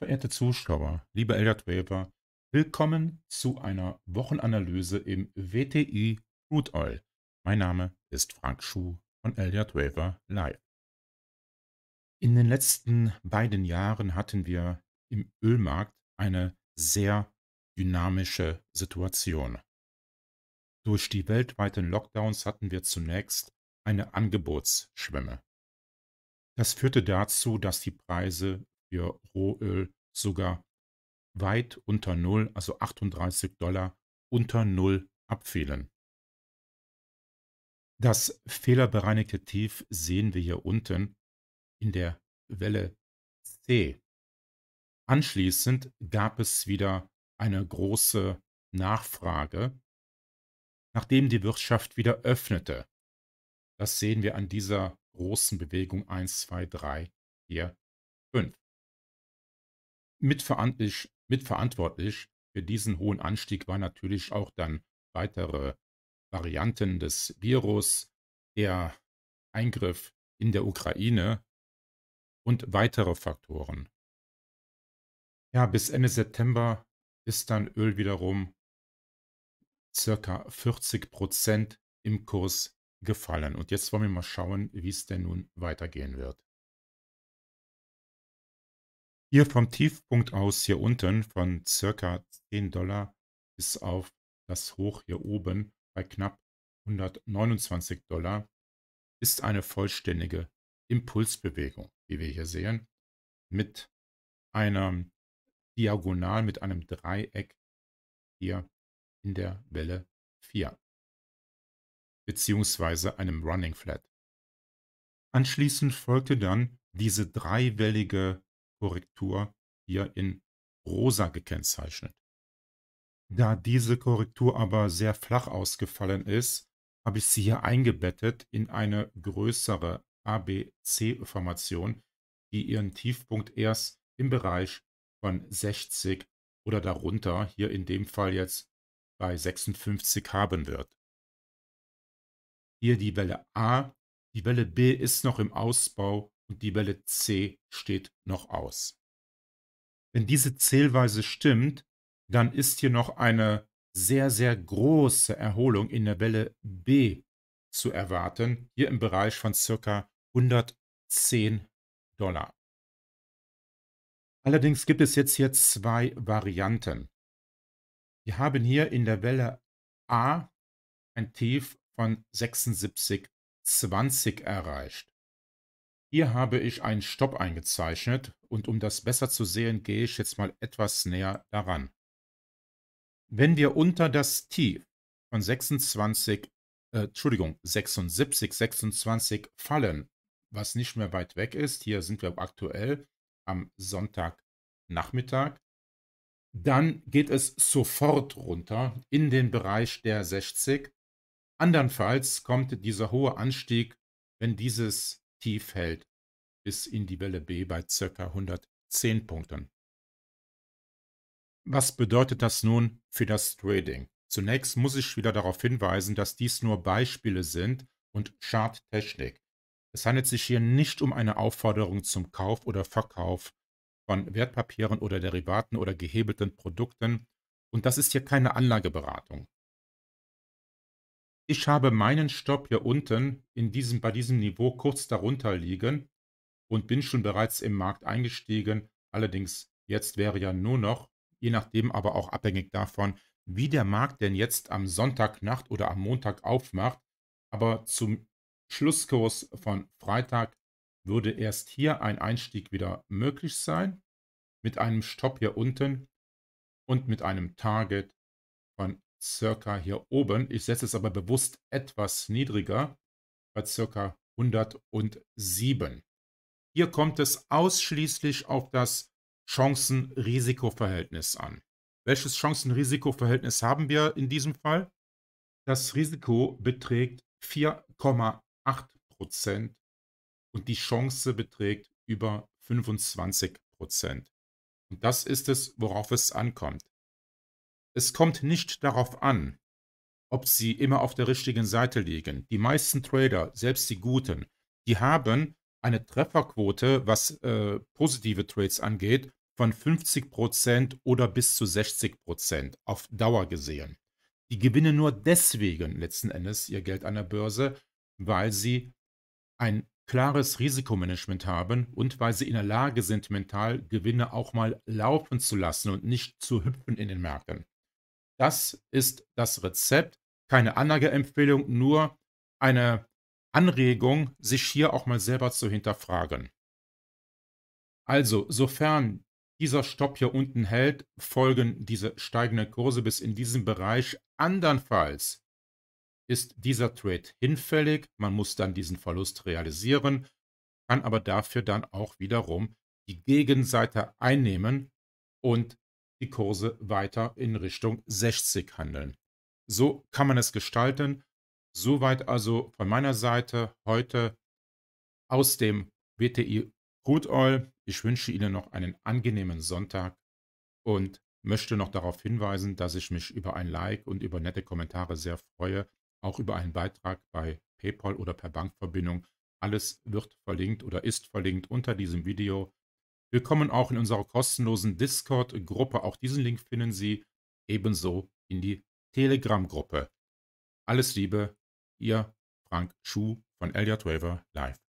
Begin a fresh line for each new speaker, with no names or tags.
Verehrte Zuschauer, liebe Elder willkommen zu einer Wochenanalyse im WTI Crude Oil. Mein Name ist Frank Schuh von Elder Live. In den letzten beiden Jahren hatten wir im Ölmarkt eine sehr dynamische Situation. Durch die weltweiten Lockdowns hatten wir zunächst eine Angebotsschwemme. Das führte dazu, dass die Preise für Rohöl sogar weit unter Null, also 38 Dollar unter Null abfielen. Das fehlerbereinigte Tief sehen wir hier unten in der Welle C. Anschließend gab es wieder eine große Nachfrage, nachdem die Wirtschaft wieder öffnete. Das sehen wir an dieser großen Bewegung 1, 2, 3, 4, 5 mitverantwortlich, mitverantwortlich für diesen hohen Anstieg war natürlich auch dann weitere Varianten des Virus, der Eingriff in der Ukraine und weitere Faktoren. Ja, bis Ende September ist dann Öl wiederum circa 40 Prozent im Kurs gefallen. Und jetzt wollen wir mal schauen, wie es denn nun weitergehen wird. Hier vom Tiefpunkt aus hier unten von circa 10 Dollar bis auf das Hoch hier oben bei knapp 129 Dollar ist eine vollständige Impulsbewegung, wie wir hier sehen, mit einem Diagonal, mit einem Dreieck hier in der Welle 4, beziehungsweise einem Running Flat. Anschließend folgte dann diese dreiwellige Korrektur hier in rosa gekennzeichnet. Da diese Korrektur aber sehr flach ausgefallen ist, habe ich sie hier eingebettet in eine größere ABC-Formation, die ihren Tiefpunkt erst im Bereich von 60 oder darunter, hier in dem Fall jetzt bei 56 haben wird. Hier die Welle A. Die Welle B ist noch im Ausbau und die Welle C steht noch aus. Wenn diese Zählweise stimmt, dann ist hier noch eine sehr, sehr große Erholung in der Welle B zu erwarten, hier im Bereich von circa 110 Dollar. Allerdings gibt es jetzt hier zwei Varianten. Wir haben hier in der Welle A ein Tief von 76,20 erreicht. Hier habe ich einen Stopp eingezeichnet und um das besser zu sehen, gehe ich jetzt mal etwas näher daran. Wenn wir unter das Tief von 26, äh, Entschuldigung, 76, 26 fallen, was nicht mehr weit weg ist, hier sind wir aktuell am Sonntagnachmittag, dann geht es sofort runter in den Bereich der 60. Andernfalls kommt dieser hohe Anstieg, wenn dieses tief hält bis in die Welle B bei ca. 110 Punkten. Was bedeutet das nun für das Trading? Zunächst muss ich wieder darauf hinweisen, dass dies nur Beispiele sind und Charttechnik. Es handelt sich hier nicht um eine Aufforderung zum Kauf oder Verkauf von Wertpapieren oder Derivaten oder gehebelten Produkten und das ist hier keine Anlageberatung. Ich habe meinen Stopp hier unten in diesem, bei diesem Niveau kurz darunter liegen und bin schon bereits im Markt eingestiegen. Allerdings jetzt wäre ja nur noch, je nachdem aber auch abhängig davon, wie der Markt denn jetzt am Sonntagnacht oder am Montag aufmacht. Aber zum Schlusskurs von Freitag würde erst hier ein Einstieg wieder möglich sein, mit einem Stopp hier unten und mit einem Target von circa hier oben. Ich setze es aber bewusst etwas niedriger bei circa 107. Hier kommt es ausschließlich auf das chancen risikoverhältnis an. Welches chancen risikoverhältnis haben wir in diesem Fall? Das Risiko beträgt 4,8 und die Chance beträgt über 25 Und das ist es, worauf es ankommt. Es kommt nicht darauf an, ob sie immer auf der richtigen Seite liegen. Die meisten Trader, selbst die guten, die haben eine Trefferquote, was äh, positive Trades angeht, von 50% oder bis zu 60% auf Dauer gesehen. Die gewinnen nur deswegen letzten Endes ihr Geld an der Börse, weil sie ein klares Risikomanagement haben und weil sie in der Lage sind, mental Gewinne auch mal laufen zu lassen und nicht zu hüpfen in den Märkten. Das ist das Rezept. Keine Anlageempfehlung, nur eine Anregung, sich hier auch mal selber zu hinterfragen. Also, sofern dieser Stopp hier unten hält, folgen diese steigenden Kurse bis in diesen Bereich. Andernfalls ist dieser Trade hinfällig. Man muss dann diesen Verlust realisieren, kann aber dafür dann auch wiederum die Gegenseite einnehmen und die Kurse weiter in Richtung 60 handeln. So kann man es gestalten. Soweit also von meiner Seite heute aus dem WTI Crude Oil. Ich wünsche Ihnen noch einen angenehmen Sonntag und möchte noch darauf hinweisen, dass ich mich über ein Like und über nette Kommentare sehr freue, auch über einen Beitrag bei PayPal oder per Bankverbindung. Alles wird verlinkt oder ist verlinkt unter diesem Video. Willkommen auch in unserer kostenlosen Discord-Gruppe. Auch diesen Link finden Sie ebenso in die Telegram-Gruppe. Alles Liebe, Ihr Frank Schuh von Elia Waver Live.